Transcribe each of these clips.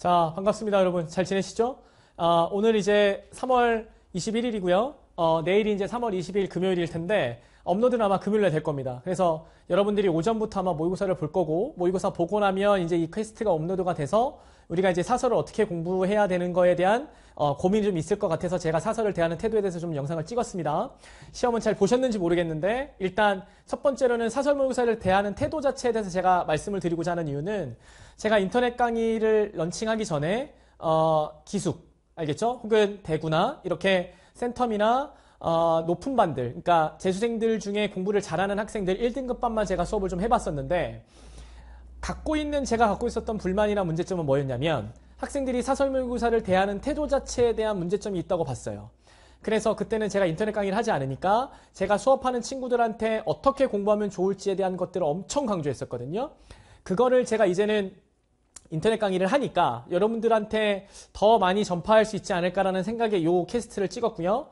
자, 반갑습니다, 여러분. 잘 지내시죠? 어, 오늘 이제 3월 21일이고요. 어, 내일이 이제 3월 22일 금요일일 텐데 업로드는 아마 금요일에 될 겁니다. 그래서 여러분들이 오전부터 아마 모의고사를 볼 거고 모의고사 보고 나면 이제 이 퀘스트가 업로드가 돼서 우리가 이제 사설을 어떻게 공부해야 되는 거에 대한 어, 고민이 좀 있을 것 같아서 제가 사설을 대하는 태도에 대해서 좀 영상을 찍었습니다. 시험은 잘 보셨는지 모르겠는데 일단 첫 번째로는 사설 모의고사를 대하는 태도 자체에 대해서 제가 말씀을 드리고자 하는 이유는 제가 인터넷 강의를 런칭하기 전에 어, 기숙 알겠죠? 혹은 대구나 이렇게 센텀이나 어, 높은 반들 그러니까 재수생들 중에 공부를 잘하는 학생들 1등급 반만 제가 수업을 좀 해봤었는데 갖고 있는 제가 갖고 있었던 불만이나 문제점은 뭐였냐면 학생들이 사설물구사를 대하는 태도 자체에 대한 문제점이 있다고 봤어요. 그래서 그때는 제가 인터넷 강의를 하지 않으니까 제가 수업하는 친구들한테 어떻게 공부하면 좋을지에 대한 것들을 엄청 강조했었거든요. 그거를 제가 이제는 인터넷 강의를 하니까 여러분들한테 더 많이 전파할 수 있지 않을까라는 생각에 요 캐스트를 찍었고요.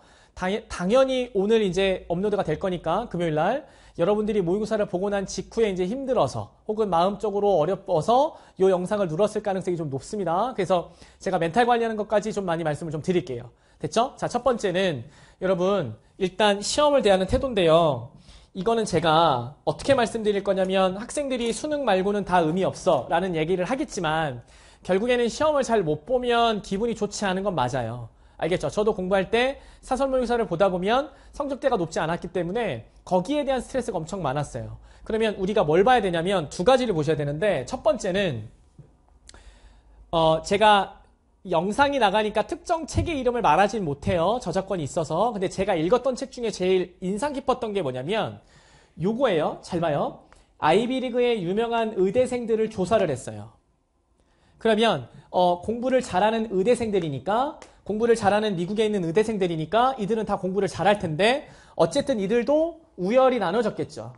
당연히 오늘 이제 업로드가 될 거니까 금요일 날 여러분들이 모의고사를 보고 난 직후에 이제 힘들어서 혹은 마음적으로 어려워서 이 영상을 눌렀을 가능성이 좀 높습니다. 그래서 제가 멘탈 관리하는 것까지 좀 많이 말씀을 좀 드릴게요. 됐죠? 자, 첫 번째는 여러분 일단 시험을 대하는 태도인데요. 이거는 제가 어떻게 말씀드릴 거냐면 학생들이 수능 말고는 다 의미 없어 라는 얘기를 하겠지만 결국에는 시험을 잘 못 보면 기분이 좋지 않은 건 맞아요. 알겠죠? 저도 공부할 때 사설모의사를 보다 보면 성적대가 높지 않았기 때문에 거기에 대한 스트레스가 엄청 많았어요. 그러면 우리가 뭘 봐야 되냐면 두 가지를 보셔야 되는데 첫 번째는 어 제가 영상이 나가니까 특정 책의 이름을 말하진 못해요. 저작권이 있어서. 근데 제가 읽었던 책 중에 제일 인상 깊었던 게 뭐냐면 요거예요. 잘 봐요. 아이비리그의 유명한 의대생들을 조사를 했어요. 그러면 어, 공부를 잘하는 의대생들이니까 공부를 잘하는 미국에 있는 의대생들이니까 이들은 다 공부를 잘할 텐데 어쨌든 이들도 우열이 나눠졌겠죠.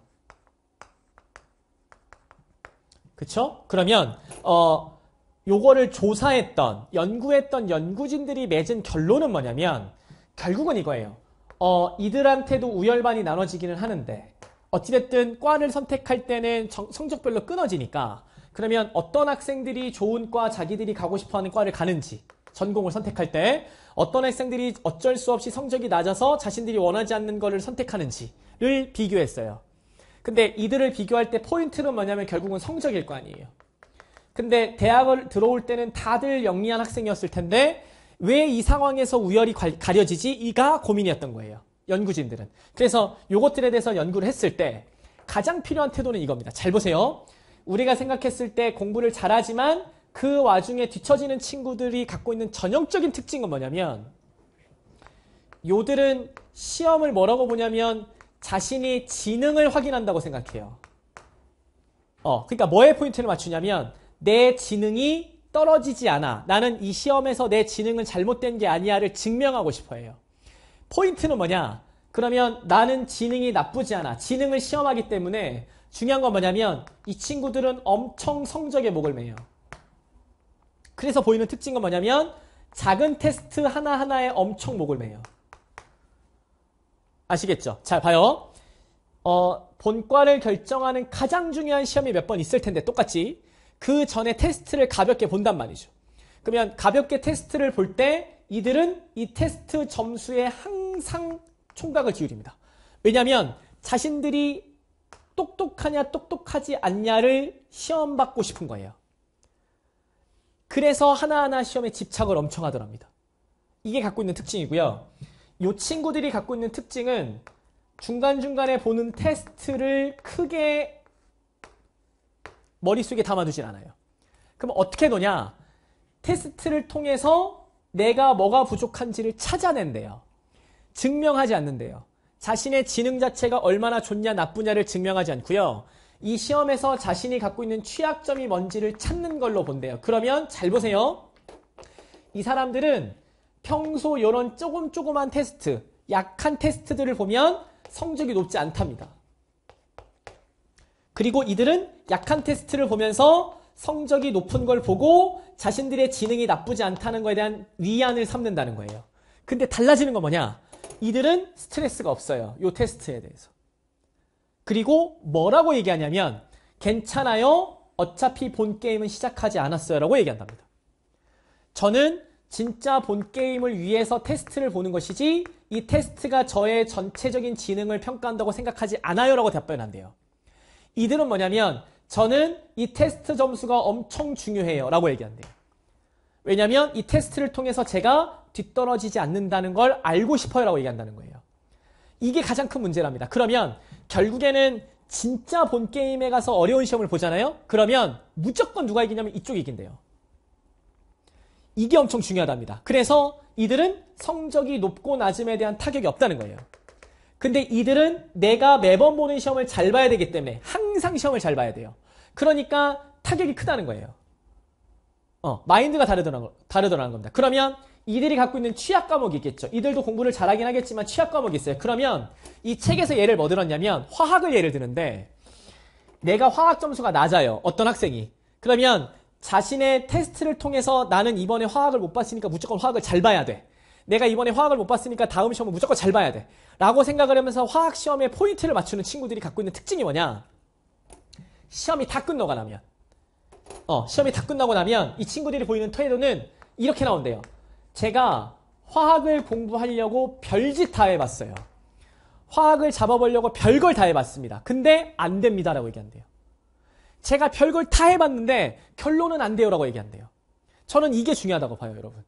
그쵸? 그러면 어, 요거를 조사했던, 연구했던 연구진들이 맺은 결론은 뭐냐면 결국은 이거예요. 어, 이들한테도 우열반이 나눠지기는 하는데 어찌됐든 과를 선택할 때는 정, 성적별로 끊어지니까 그러면 어떤 학생들이 좋은 과, 자기들이 가고 싶어하는 과를 가는지 전공을 선택할 때 어떤 학생들이 어쩔 수 없이 성적이 낮아서 자신들이 원하지 않는 것을 선택하는지를 비교했어요. 근데 이들을 비교할 때 포인트는 뭐냐면 결국은 성적일 거 아니에요. 근데 대학을 들어올 때는 다들 영리한 학생이었을 텐데 왜 이 상황에서 우열이 가려지지? 이가 고민이었던 거예요. 연구진들은. 그래서 요것들에 대해서 연구를 했을 때 가장 필요한 태도는 이겁니다. 잘 보세요. 우리가 생각했을 때 공부를 잘하지만 그 와중에 뒤처지는 친구들이 갖고 있는 전형적인 특징은 뭐냐면 요들은 시험을 뭐라고 보냐면 자신이 지능을 확인한다고 생각해요. 어, 그러니까 뭐에 포인트를 맞추냐면 내 지능이 떨어지지 않아. 나는 이 시험에서 내 지능은 잘못된 게 아니야를 증명하고 싶어 해요. 포인트는 뭐냐? 그러면 나는 지능이 나쁘지 않아. 지능을 시험하기 때문에 중요한 건 뭐냐면 이 친구들은 엄청 성적에 목을 매요. 그래서 보이는 특징은 뭐냐면 작은 테스트 하나하나에 엄청 목을 매요. 아시겠죠? 자, 봐요. 어, 본과를 결정하는 가장 중요한 시험이 몇 번 있을 텐데 똑같이 그 전에 테스트를 가볍게 본단 말이죠. 그러면 가볍게 테스트를 볼 때 이들은 이 테스트 점수에 항상 총각을 기울입니다. 왜냐하면 자신들이 똑똑하냐 똑똑하지 않냐를 시험받고 싶은 거예요. 그래서 하나하나 시험에 집착을 엄청 하더랍니다. 이게 갖고 있는 특징이고요. 이 친구들이 갖고 있는 특징은 중간중간에 보는 테스트를 크게 머릿속에 담아두진 않아요. 그럼 어떻게 놓냐? 테스트를 통해서 내가 뭐가 부족한지를 찾아낸대요. 증명하지 않는데요. 자신의 지능 자체가 얼마나 좋냐 나쁘냐를 증명하지 않고요. 이 시험에서 자신이 갖고 있는 취약점이 뭔지를 찾는 걸로 본대요. 그러면 잘 보세요. 이 사람들은 평소 이런 조금 조그만 테스트, 약한 테스트들을 보면 성적이 높지 않답니다. 그리고 이들은 약한 테스트를 보면서 성적이 높은 걸 보고 자신들의 지능이 나쁘지 않다는 거에 대한 위안을 삼는다는 거예요. 근데 달라지는 건 뭐냐? 이들은 스트레스가 없어요. 요 테스트에 대해서. 그리고 뭐라고 얘기하냐면 괜찮아요. 어차피 본 게임은 시작하지 않았어요. 라고 얘기한답니다. 저는 진짜 본 게임을 위해서 테스트를 보는 것이지 이 테스트가 저의 전체적인 지능을 평가한다고 생각하지 않아요. 라고 답변한대요. 이들은 뭐냐면 저는 이 테스트 점수가 엄청 중요해요 라고 얘기한대요. 왜냐하면 이 테스트를 통해서 제가 뒤떨어지지 않는다는 걸 알고 싶어요 라고 얘기한다는 거예요. 이게 가장 큰 문제랍니다. 그러면 결국에는 진짜 본 게임에 가서 어려운 시험을 보잖아요. 그러면 무조건 누가 이기냐면 이쪽이 이긴대요. 이게 엄청 중요하답니다. 그래서 이들은 성적이 높고 낮음에 대한 타격이 없다는 거예요. 근데 이들은 내가 매번 보는 시험을 잘 봐야 되기 때문에 항상 시험을 잘 봐야 돼요. 그러니까 타격이 크다는 거예요. 어, 마인드가 다르더라, 다르더라는 겁니다. 그러면 이들이 갖고 있는 취약 과목이 있겠죠. 이들도 공부를 잘하긴 하겠지만 취약 과목이 있어요. 그러면 이 책에서 예를 뭐 들었냐면 화학을 예를 드는데 내가 화학 점수가 낮아요. 어떤 학생이. 그러면 자신의 테스트를 통해서 나는 이번에 화학을 못 봤으니까 무조건 화학을 잘 봐야 돼. 내가 이번에 화학을 못 봤으니까 다음 시험은 무조건 잘 봐야 돼. 라고 생각을 하면서 화학 시험에 포인트를 맞추는 친구들이 갖고 있는 특징이 뭐냐? 시험이 다 끝나고 나면 어, 시험이 다 끝나고 나면 이 친구들이 보이는 태도는 이렇게 나온대요. 제가 화학을 공부하려고 별짓 다 해봤어요. 화학을 잡아보려고 별걸 다 해봤습니다. 근데 안 됩니다라고 얘기한대요. 제가 별걸 다 해봤는데 결론은 안 돼요라고 얘기한대요. 저는 이게 중요하다고 봐요, 여러분.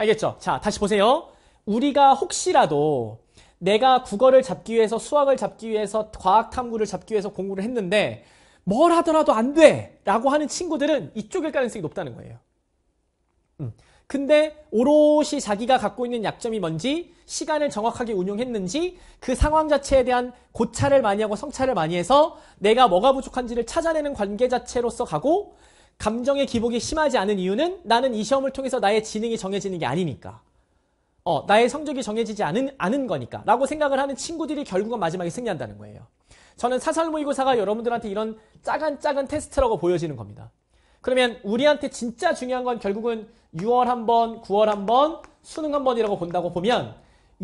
알겠죠? 자, 다시 보세요. 우리가 혹시라도 내가 국어를 잡기 위해서 수학을 잡기 위해서 과학 탐구를 잡기 위해서 공부를 했는데 뭘 하더라도 안 돼! 라고 하는 친구들은 이쪽일 가능성이 높다는 거예요. 음. 근데 오롯이 자기가 갖고 있는 약점이 뭔지 시간을 정확하게 운용했는지 그 상황 자체에 대한 고찰을 많이 하고 성찰을 많이 해서 내가 뭐가 부족한지를 찾아내는 관계 자체로서 가고 감정의 기복이 심하지 않은 이유는 나는 이 시험을 통해서 나의 지능이 정해지는 게 아니니까. 어, 나의 성적이 정해지지 않은, 않은 거니까. 라고 생각을 하는 친구들이 결국은 마지막에 승리한다는 거예요. 저는 사설 모의고사가 여러분들한테 이런 짜간짜간 테스트라고 보여지는 겁니다. 그러면 우리한테 진짜 중요한 건 결국은 6월 한 번, 9월 한 번, 수능 한 번이라고 본다고 보면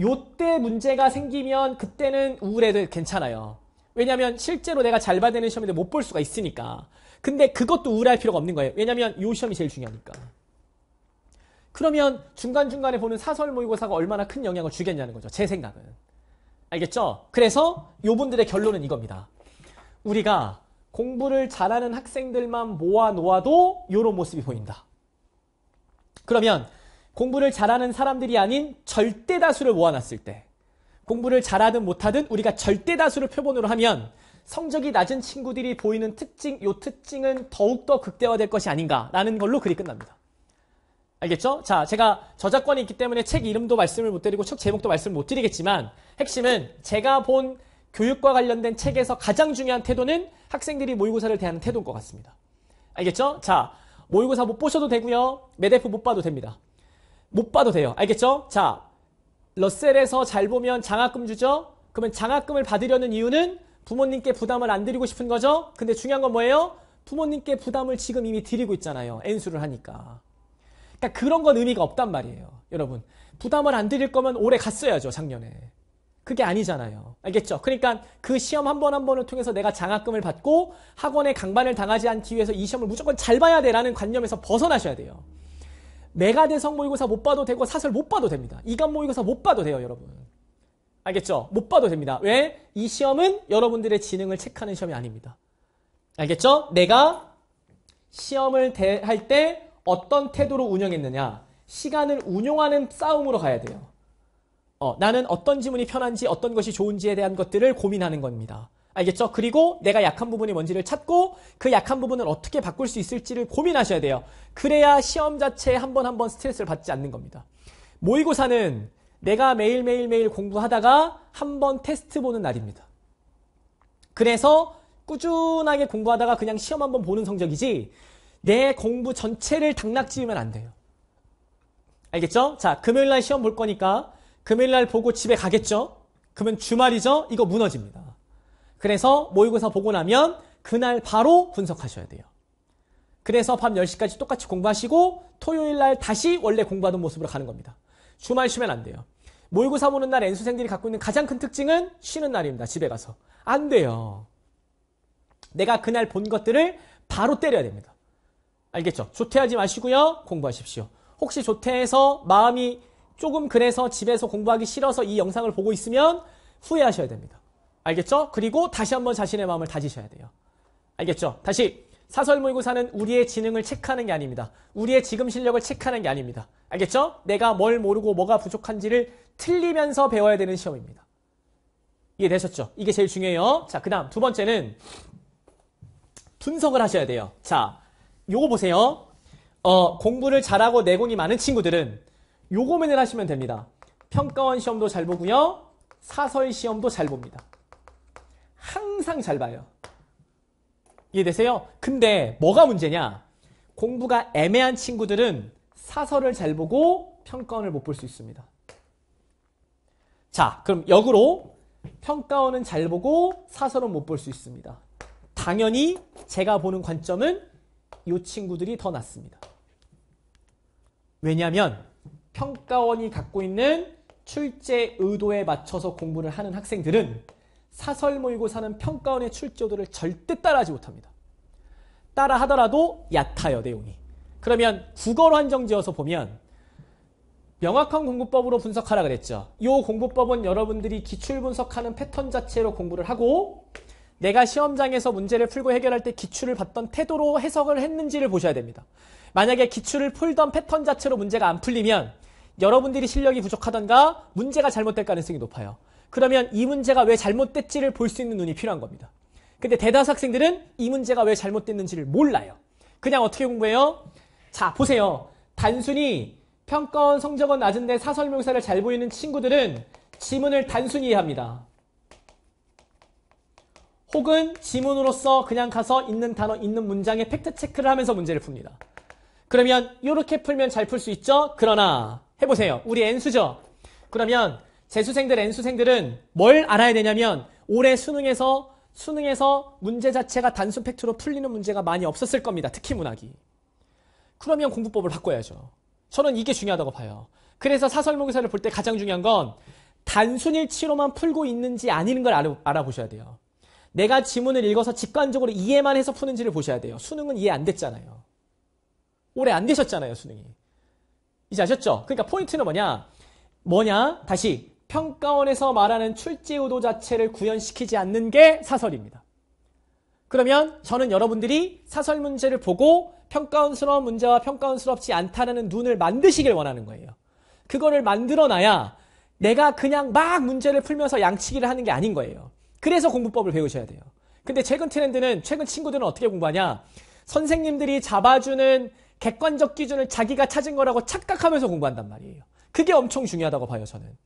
요때 문제가 생기면 그때는 우울해도 괜찮아요. 왜냐하면 실제로 내가 잘받는 시험인데 못 볼 수가 있으니까. 근데 그것도 우울할 필요가 없는 거예요. 왜냐하면 요 시험이 제일 중요하니까. 그러면 중간중간에 보는 사설 모의고사가 얼마나 큰 영향을 주겠냐는 거죠. 제 생각은. 알겠죠? 그래서 요분들의 결론은 이겁니다. 우리가 공부를 잘하는 학생들만 모아놓아도 요런 모습이 보인다. 그러면 공부를 잘하는 사람들이 아닌 절대다수를 모아놨을 때 공부를 잘하든 못하든 우리가 절대다수를 표본으로 하면 성적이 낮은 친구들이 보이는 특징, 요 특징은 더욱더 극대화될 것이 아닌가라는 걸로 글이 끝납니다. 알겠죠? 자, 제가 저작권이 있기 때문에 책 이름도 말씀을 못 드리고 책 제목도 말씀을 못 드리겠지만 핵심은 제가 본 교육과 관련된 책에서 가장 중요한 태도는 학생들이 모의고사를 대하는 태도인 것 같습니다. 알겠죠? 자, 모의고사 못 보셔도 되고요. 메데프 못 봐도 됩니다. 못 봐도 돼요. 알겠죠? 자, 러셀에서 잘 보면 장학금 주죠? 그러면 장학금을 받으려는 이유는 부모님께 부담을 안 드리고 싶은 거죠? 근데 중요한 건 뭐예요? 부모님께 부담을 지금 이미 드리고 있잖아요. N수를 하니까. 그러니까 그런 건 의미가 없단 말이에요. 여러분. 부담을 안 드릴 거면 오래 갔어야죠. 작년에. 그게 아니잖아요. 알겠죠? 그러니까 그 시험 한 번 한 번을 통해서 내가 장학금을 받고 학원에 강반을 당하지 않기 위해서 이 시험을 무조건 잘 봐야 돼라는 관념에서 벗어나셔야 돼요. 내가대성 모의고사 못 봐도 되고 사설 못 봐도 됩니다. 이간 모의고사 못 봐도 돼요, 여러분. 알겠죠? 못 봐도 됩니다. 왜? 이 시험은 여러분들의 지능을 체크하는 시험이 아닙니다. 알겠죠? 내가 시험을 할 때 어떤 태도로 운영했느냐 시간을 운용하는 싸움으로 가야 돼요. 어, 나는 어떤 지문이 편한지 어떤 것이 좋은지에 대한 것들을 고민하는 겁니다. 알겠죠? 그리고 내가 약한 부분이 뭔지를 찾고 그 약한 부분을 어떻게 바꿀 수 있을지를 고민하셔야 돼요. 그래야 시험 자체에 한 번 한 번 스트레스를 받지 않는 겁니다. 모의고사는 내가 매일매일매일 공부하다가 한 번 테스트 보는 날입니다. 그래서 꾸준하게 공부하다가 그냥 시험 한번 보는 성적이지 내 공부 전체를 당락지으면 안 돼요. 알겠죠? 자, 금요일 날 시험 볼 거니까 금요일 날 보고 집에 가겠죠? 그러면 주말이죠? 이거 무너집니다. 그래서 모의고사 보고 나면 그날 바로 분석하셔야 돼요. 그래서 밤 10시까지 똑같이 공부하시고 토요일 날 다시 원래 공부하던 모습으로 가는 겁니다. 주말 쉬면 안 돼요. 모의고사 보는 날 N수생들이 갖고 있는 가장 큰 특징은 쉬는 날입니다. 집에 가서. 안 돼요. 내가 그날 본 것들을 바로 때려야 됩니다. 알겠죠? 조퇴하지 마시고요. 공부하십시오. 혹시 조퇴해서 마음이 조금 그래서 집에서 공부하기 싫어서 이 영상을 보고 있으면 후회하셔야 됩니다. 알겠죠? 그리고 다시 한번 자신의 마음을 다지셔야 돼요. 알겠죠? 다시 사설 모의고사는 우리의 지능을 체크하는 게 아닙니다. 우리의 지금 실력을 체크하는 게 아닙니다. 알겠죠? 내가 뭘 모르고 뭐가 부족한지를 틀리면서 배워야 되는 시험입니다. 이해되셨죠? 이게 제일 중요해요. 자, 그 다음 두 번째는 분석을 하셔야 돼요. 자, 요거 보세요. 어, 공부를 잘하고 내공이 많은 친구들은 요거맨을 하시면 됩니다. 평가원 시험도 잘 보고요. 사설 시험도 잘 봅니다. 항상 잘 봐요. 이해되세요? 근데 뭐가 문제냐? 공부가 애매한 친구들은 사설을 잘 보고 평가원을 못 볼 수 있습니다. 자, 그럼 역으로 평가원은 잘 보고 사설은 못 볼 수 있습니다. 당연히 제가 보는 관점은 이 친구들이 더 낫습니다. 왜냐하면 평가원이 갖고 있는 출제 의도에 맞춰서 공부를 하는 학생들은 사설 모의고사는 평가원의 출제 의도를 절대 따라하지 못합니다. 따라 하더라도 얕아요, 내용이. 그러면 국어로 한정지어서 보면 명확한 공부법으로 분석하라 그랬죠. 이 공부법은 여러분들이 기출 분석하는 패턴 자체로 공부를 하고 내가 시험장에서 문제를 풀고 해결할 때 기출을 봤던 태도로 해석을 했는지를 보셔야 됩니다. 만약에 기출을 풀던 패턴 자체로 문제가 안 풀리면 여러분들이 실력이 부족하던가 문제가 잘못될 가능성이 높아요. 그러면 이 문제가 왜 잘못됐지를 볼 수 있는 눈이 필요한 겁니다. 근데 대다수 학생들은 이 문제가 왜 잘못됐는지를 몰라요. 그냥 어떻게 공부해요? 자, 보세요. 단순히 평건 성적은 낮은데 사설 명사를잘 보이는 친구들은 지문을 단순히 이해합니다. 혹은 지문으로서 그냥 가서 있는 단어, 있는 문장에 팩트체크를 하면서 문제를 풉니다. 그러면 이렇게 풀면 잘 풀 수 있죠? 그러나 해보세요. 우리 N수죠? 그러면 재수생들, N수생들은 뭘 알아야 되냐면 올해 수능에서 수능에서 문제 자체가 단순 팩트로 풀리는 문제가 많이 없었을 겁니다. 특히 문학이. 그러면 공부법을 바꿔야죠. 저는 이게 중요하다고 봐요. 그래서 사설모기사를 볼 때 가장 중요한 건 단순일치로만 풀고 있는지 아닌 걸 알아, 보셔야 돼요. 내가 지문을 읽어서 직관적으로 이해만 해서 푸는지를 보셔야 돼요. 수능은 이해 안 됐잖아요. 올해 안 되셨잖아요, 수능이. 이제 아셨죠? 그러니까 포인트는 뭐냐? 뭐냐? 다시 평가원에서 말하는 출제 의도 자체를 구현시키지 않는 게 사설입니다. 그러면 저는 여러분들이 사설 문제를 보고 평가원스러운 문제와 평가원스럽지 않다라는 눈을 만드시길 원하는 거예요. 그거를 만들어놔야 내가 그냥 막 문제를 풀면서 양치기를 하는 게 아닌 거예요. 그래서 공부법을 배우셔야 돼요. 근데 최근 트렌드는 최근 친구들은 어떻게 공부하냐? 선생님들이 잡아주는 객관적 기준을 자기가 찾은 거라고 착각하면서 공부한단 말이에요. 그게 엄청 중요하다고 봐요, 저는.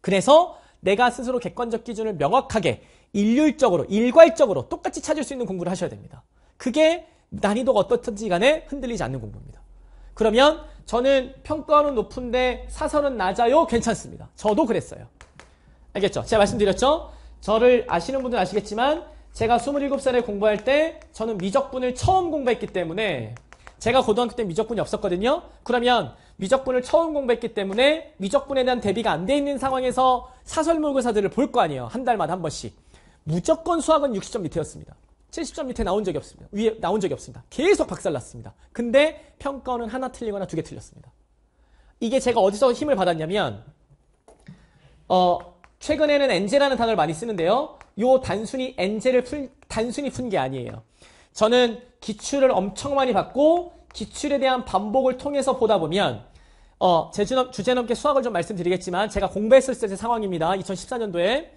그래서 내가 스스로 객관적 기준을 명확하게 일률적으로 일괄적으로 똑같이 찾을 수 있는 공부를 하셔야 됩니다. 그게 난이도가 어떻든지 간에 흔들리지 않는 공부입니다. 그러면 저는 평가는 높은데 사설은 낮아요? 괜찮습니다. 저도 그랬어요. 알겠죠? 제가 말씀드렸죠? 저를 아시는 분들은 아시겠지만 제가 27살에 공부할 때 저는 미적분을 처음 공부했기 때문에 제가 고등학교 때 미적분이 없었거든요. 그러면 미적분을 처음 공부했기 때문에 미적분에 대한 대비가 안 돼 있는 상황에서 사설 모의고사들을 볼 거 아니에요. 한 달마다 한 번씩. 무조건 수학은 60점 밑에였습니다. 70점 밑에 나온 적이 없습니다. 위에 나온 적이 없습니다. 계속 박살났습니다. 근데 평가는 하나 틀리거나 두 개 틀렸습니다. 이게 제가 어디서 힘을 받았냐면 어, 최근에는 엔제라는 단어를 많이 쓰는데요. 요 단순히 엔제를 풀, 단순히 푼 게 아니에요. 저는 기출을 엄청 많이 받고 기출에 대한 반복을 통해서 보다 보면 어, 제주넘, 주제넘게 수학을 좀 말씀드리겠지만 제가 공부했을 때 상황입니다. 2014년도에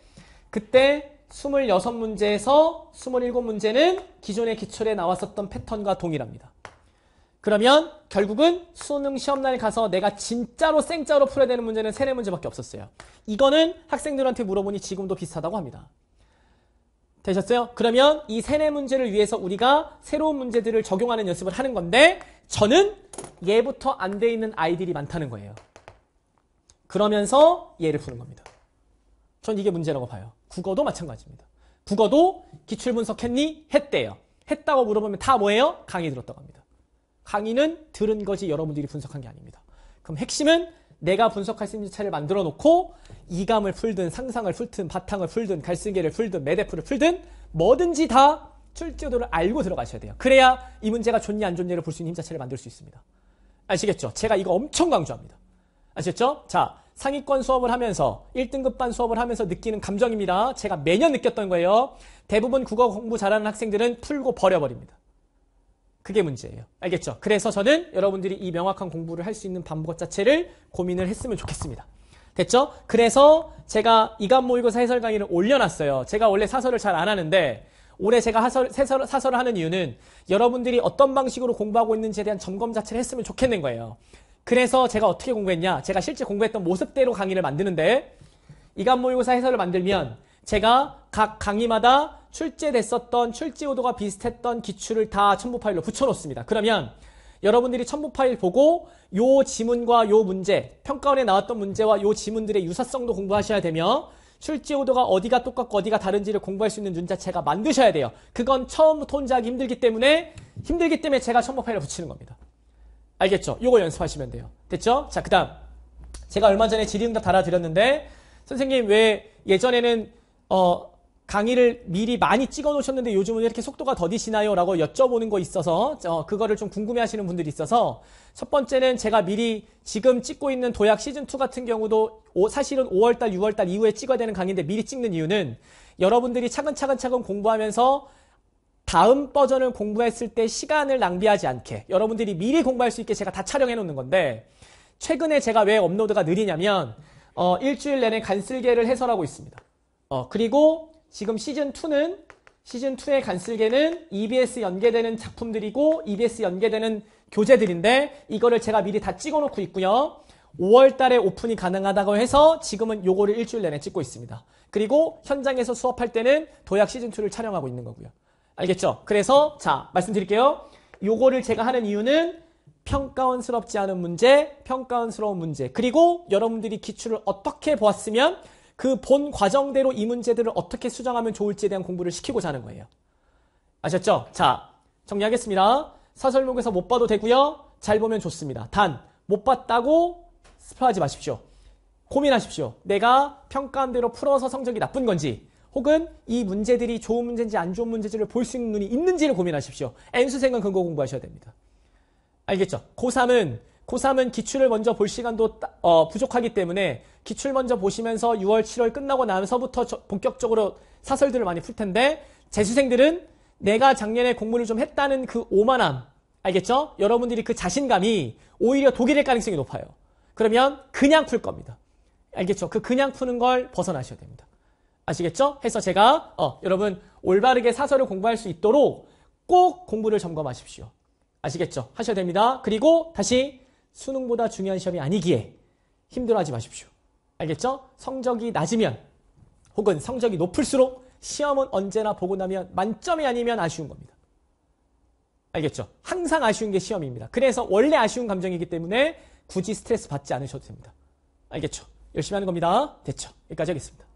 그때 26문제에서 27문제는 기존의 기출에 나왔었던 패턴과 동일합니다. 그러면 결국은 수능 시험날 가서 내가 진짜로 생짜로 풀어야 되는 문제는 세네 문제밖에 없었어요. 이거는 학생들한테 물어보니 지금도 비슷하다고 합니다. 되셨어요? 그러면 이 세네 문제를 위해서 우리가 새로운 문제들을 적용하는 연습을 하는 건데 저는 얘부터 안 돼 있는 아이들이 많다는 거예요. 그러면서 얘를 푸는 겁니다. 전 이게 문제라고 봐요. 국어도 마찬가지입니다. 국어도 기출분석했니? 했대요. 했다고 물어보면 다 뭐예요? 강의 들었다고 합니다. 강의는 들은 거지 여러분들이 분석한 게 아닙니다. 그럼 핵심은 내가 분석할 수 있는 차를 만들어 놓고 이감을 풀든 상상을 풀든 바탕을 풀든 갈승계를 풀든 매대프를 풀든 뭐든지 다 출제도를 알고 들어가셔야 돼요. 그래야 이 문제가 좋냐 안 좋냐를 볼 수 있는 힘 자체를 만들 수 있습니다. 아시겠죠? 제가 이거 엄청 강조합니다. 아시겠죠? 자, 상위권 수업을 하면서 1등급 반 수업을 하면서 느끼는 감정입니다. 제가 매년 느꼈던 거예요. 대부분 국어 공부 잘하는 학생들은 풀고 버려버립니다. 그게 문제예요. 알겠죠? 그래서 저는 여러분들이 이 명확한 공부를 할 수 있는 방법 자체를 고민을 했으면 좋겠습니다. 됐죠? 그래서 제가 이간 모의고사 해설 강의를 올려놨어요. 제가 원래 사설을 잘 안 하는데 올해 제가 하설, 사설, 사설을 하는 이유는 여러분들이 어떤 방식으로 공부하고 있는지에 대한 점검 자체를 했으면 좋겠는 거예요. 그래서 제가 어떻게 공부했냐? 제가 실제 공부했던 모습대로 강의를 만드는데 이간모의고사 해설을 만들면 제가 각 강의마다 출제됐었던 출제오도가 비슷했던 기출을 다 첨부 파일로 붙여놓습니다. 그러면 여러분들이 첨부 파일 보고 요 지문과 요 문제, 평가원에 나왔던 문제와 요 지문들의 유사성도 공부하셔야 되며 출제오도가 어디가 똑같고 어디가 다른지를 공부할 수 있는 눈자체가 만드셔야 돼요. 그건 처음부터 혼자 하기 힘들기 때문에 힘들기 때문에 제가 첨부 파일을 붙이는 겁니다. 알겠죠? 이거 연습하시면 돼요. 됐죠? 자, 그 다음. 제가 얼마 전에 질의응답 달아드렸는데, 선생님, 왜 예전에는, 어, 강의를 미리 많이 찍어 놓으셨는데 요즘은 이렇게 속도가 더디시나요? 라고 여쭤보는 거 있어서, 어, 그거를 좀 궁금해 하시는 분들이 있어서, 첫 번째는 제가 미리 지금 찍고 있는 도약 시즌2 같은 경우도 오, 사실은 5월달, 6월달 이후에 찍어야 되는 강의인데 미리 찍는 이유는 여러분들이 차근차근차근 공부하면서 다음 버전을 공부했을 때 시간을 낭비하지 않게 여러분들이 미리 공부할 수 있게 제가 다 촬영해 놓는 건데 최근에 제가 왜 업로드가 느리냐면 어, 일주일 내내 간쓸개를 해설하고 있습니다. 어, 그리고 지금 시즌2는 시즌2의 간쓸개는 EBS 연계되는 작품들이고 EBS 연계되는 교재들인데 이거를 제가 미리 다 찍어놓고 있고요. 5월 달에 오픈이 가능하다고 해서 지금은 요거를 일주일 내내 찍고 있습니다. 그리고 현장에서 수업할 때는 도약 시즌2를 촬영하고 있는 거고요. 알겠죠? 그래서 자 말씀드릴게요. 요거를 제가 하는 이유는 평가원스럽지 않은 문제, 평가원스러운 문제 그리고 여러분들이 기출을 어떻게 보았으면 그 본 과정대로 이 문제들을 어떻게 수정하면 좋을지에 대한 공부를 시키고자 하는 거예요. 아셨죠? 자 정리하겠습니다. 사설목에서 못 봐도 되고요. 잘 보면 좋습니다. 단 못 봤다고 스포하지 마십시오. 고민하십시오. 내가 평가한 대로 풀어서 성적이 나쁜 건지 혹은 이 문제들이 좋은 문제인지 안 좋은 문제지를 볼 수 있는 눈이 있는지를 고민하십시오. N수생은 근거 공부하셔야 됩니다. 알겠죠? 고3은 고3은 기출을 먼저 볼 시간도 어, 부족하기 때문에 기출 먼저 보시면서 6월, 7월 끝나고 나서부터 저, 본격적으로 사설들을 많이 풀 텐데 재수생들은 내가 작년에 공부를 좀 했다는 그 오만함 알겠죠? 여러분들이 그 자신감이 오히려 독이 될 가능성이 높아요. 그러면 그냥 풀 겁니다. 알겠죠? 그 그냥 푸는 걸 벗어나셔야 됩니다. 아시겠죠? 해서 제가 어, 여러분 올바르게 사설을 공부할 수 있도록 꼭 공부를 점검하십시오. 아시겠죠? 하셔야 됩니다. 그리고 다시 수능보다 중요한 시험이 아니기에 힘들어하지 마십시오. 알겠죠? 성적이 낮으면 혹은 성적이 높을수록 시험은 언제나 보고 나면 만점이 아니면 아쉬운 겁니다. 알겠죠? 항상 아쉬운 게 시험입니다. 그래서 원래 아쉬운 감정이기 때문에 굳이 스트레스 받지 않으셔도 됩니다. 알겠죠? 열심히 하는 겁니다. 됐죠? 여기까지 하겠습니다.